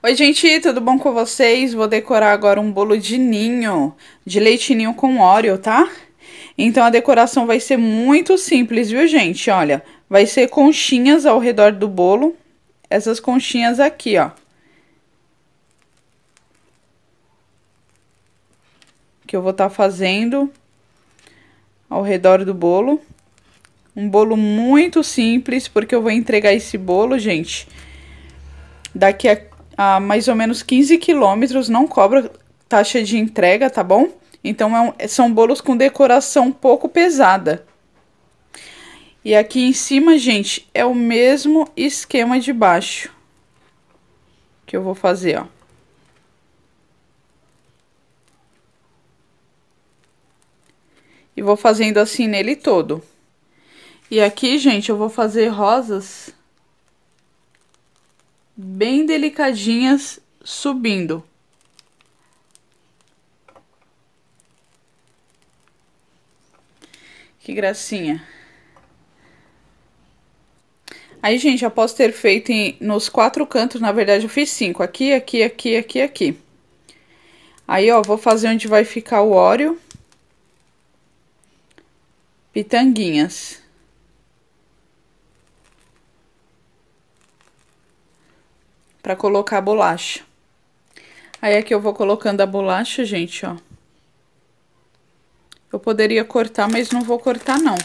Oi, gente, tudo bom com vocês? Vou decorar agora um bolo de ninho, de leite ninho com óleo, tá? Então a decoração vai ser muito simples, viu, gente? Olha, vai ser conchinhas ao redor do bolo, essas conchinhas aqui, ó. Que eu vou estar tá fazendo ao redor do bolo. Um bolo muito simples, porque eu vou entregar esse bolo, gente, daqui a a mais ou menos 15 quilômetros, não cobra taxa de entrega, tá bom? Então é um, é, são bolos com decoração pouco pesada. E aqui em cima, gente, é o mesmo esquema de baixo que eu vou fazer, ó. E vou fazendo assim nele todo. E aqui, gente, eu vou fazer rosas bem delicadinhas subindo. Que gracinha. Aí, gente, após ter feito em, nos quatro cantos, na verdade, eu fiz cinco. Aqui, aqui, aqui, aqui, aqui. Aí, ó, vou fazer onde vai ficar o óleo. Pitanguinhas. para colocar a bolacha. Aí aqui eu vou colocando a bolacha, gente, ó. Eu poderia cortar, mas não vou cortar não.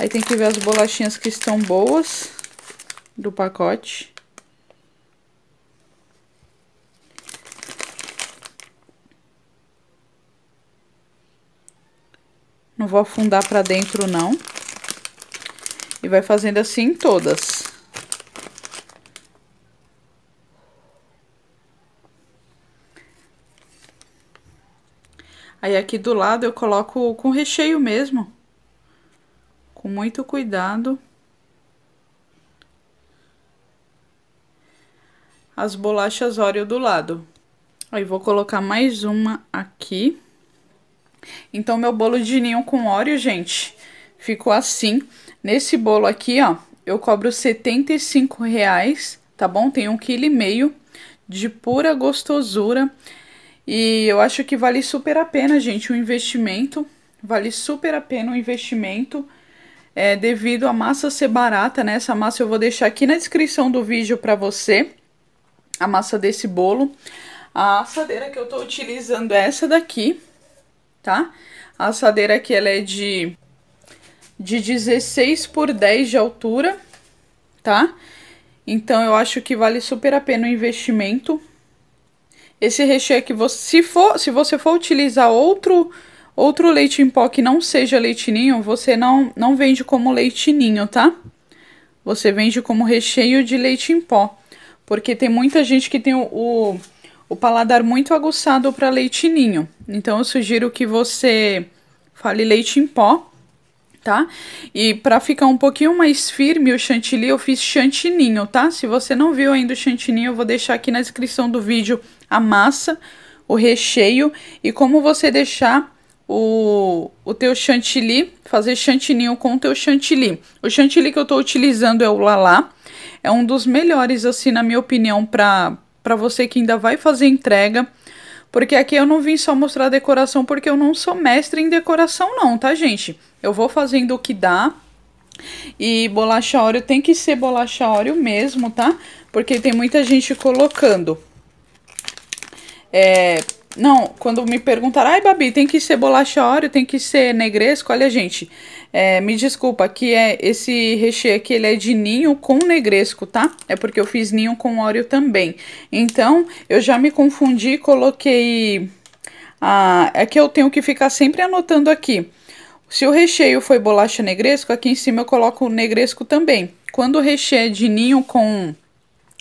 Aí tem que ver as bolachinhas que estão boas do pacote. Não vou afundar pra dentro, não. E vai fazendo assim em todas. Aí aqui do lado eu coloco com recheio mesmo. Com muito cuidado. As bolachas Oreo do lado. Aí vou colocar mais uma aqui. Então meu bolo de ninho com Oreo, gente, ficou assim. Nesse bolo aqui, ó, eu cobro R$ 75,00, tá bom? Tem um quilo e meio de pura gostosura. E eu acho que vale super a pena, gente, o um investimento. Vale super a pena o um investimento. É, devido à massa ser barata, né? Essa massa eu vou deixar aqui na descrição do vídeo para você. A massa desse bolo. A assadeira que eu tô utilizando é essa daqui, tá? A assadeira aqui, ela é de, de 16 por 10 de altura, tá? Então, eu acho que vale super a pena o investimento. Esse recheio aqui, é se, for, se você for utilizar outro outro leite em pó que não seja leitinho, você não, não vende como leitinho, tá? Você vende como recheio de leite em pó. Porque tem muita gente que tem o, o, o paladar muito aguçado para leitinho. Então eu sugiro que você fale leite em pó tá? E para ficar um pouquinho mais firme o chantilly, eu fiz chantininho, tá? Se você não viu ainda o chantininho, eu vou deixar aqui na descrição do vídeo a massa, o recheio e como você deixar o, o teu chantilly, fazer chantininho com o teu chantilly. O chantilly que eu tô utilizando é o Lala, é um dos melhores, assim, na minha opinião, para você que ainda vai fazer entrega, porque aqui eu não vim só mostrar decoração porque eu não sou mestre em decoração não, tá, gente? Eu vou fazendo o que dá. E bolacha óleo tem que ser bolacha óleo mesmo, tá? Porque tem muita gente colocando. É, não, quando me perguntaram, ai Babi, tem que ser bolacha óleo, tem que ser negresco, olha gente, é, me desculpa, que é esse recheio aqui, ele é de ninho com negresco, tá? É porque eu fiz ninho com óleo também. Então, eu já me confundi, coloquei, ah, é que eu tenho que ficar sempre anotando aqui. Se o recheio foi bolacha negresco, aqui em cima eu coloco negresco também. Quando o recheio é de ninho com,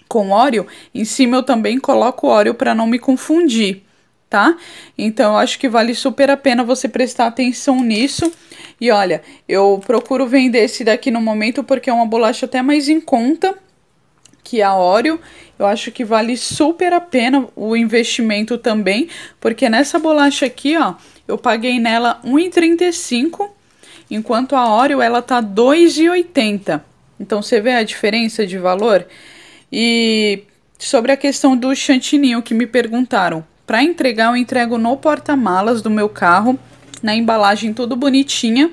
com óleo, em cima eu também coloco óleo para não me confundir tá? Então acho que vale super a pena você prestar atenção nisso. E olha, eu procuro vender esse daqui no momento porque é uma bolacha até mais em conta que a Oreo. Eu acho que vale super a pena o investimento também, porque nessa bolacha aqui, ó, eu paguei nela 1,35, enquanto a Oreo ela tá 2,80. Então você vê a diferença de valor? E sobre a questão do chantininho que me perguntaram, para entregar, eu entrego no porta-malas do meu carro, na embalagem tudo bonitinha.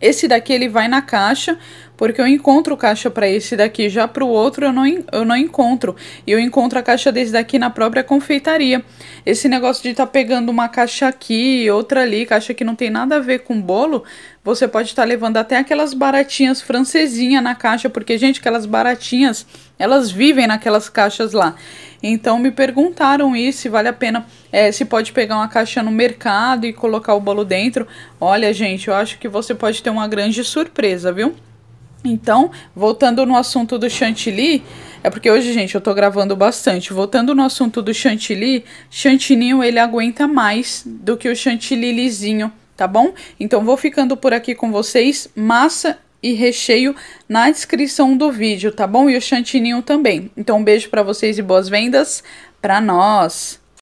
Esse daqui ele vai na caixa, porque eu encontro caixa para esse daqui, já para o outro eu não, eu não encontro. E eu encontro a caixa desse daqui na própria confeitaria. Esse negócio de estar tá pegando uma caixa aqui, outra ali, caixa que não tem nada a ver com bolo, você pode estar tá levando até aquelas baratinhas francesinha na caixa, porque, gente, aquelas baratinhas, elas vivem naquelas caixas lá. Então me perguntaram isso, se vale a pena, é, se pode pegar uma caixa no mercado e colocar o bolo dentro. Olha, gente, eu acho que você pode ter uma grande surpresa, viu? Então, voltando no assunto do chantilly, é porque hoje, gente, eu tô gravando bastante. Voltando no assunto do chantilly, chantininho ele aguenta mais do que o chantilly lisinho, tá bom? Então, vou ficando por aqui com vocês. Massa e recheio na descrição do vídeo, tá bom? E o chantininho também. Então, um beijo para vocês e boas vendas para nós.